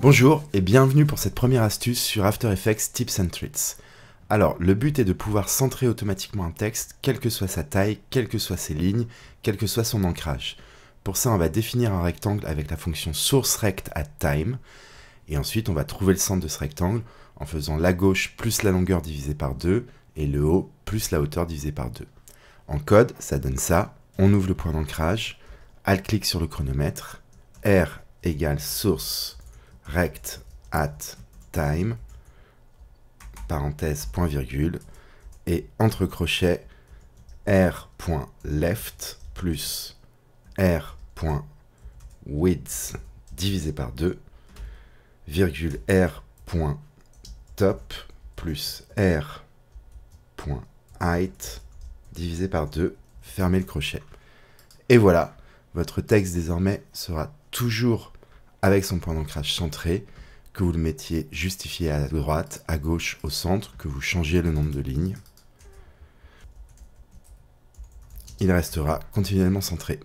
Bonjour et bienvenue pour cette première astuce sur After Effects Tips and Tricks. Alors, le but est de pouvoir centrer automatiquement un texte, quelle que soit sa taille, quelles que soient ses lignes, quel que soit son ancrage. Pour ça, on va définir un rectangle avec la fonction sourceRectAtTime time, et ensuite on va trouver le centre de ce rectangle en faisant la gauche plus la longueur divisée par 2, et le haut plus la hauteur divisée par 2. En code, ça donne ça, on ouvre le point d'ancrage, alt-clic sur le chronomètre, R égale source rect at time, parenthèse, point virgule, et entre crochets r point left plus width divisé par 2, virgule r point top plus height divisé par 2, fermez le crochet. Et voilà, votre texte désormais sera toujours avec son point d'ancrage centré, que vous le mettiez justifié à droite, à gauche, au centre, que vous changiez le nombre de lignes. Il restera continuellement centré.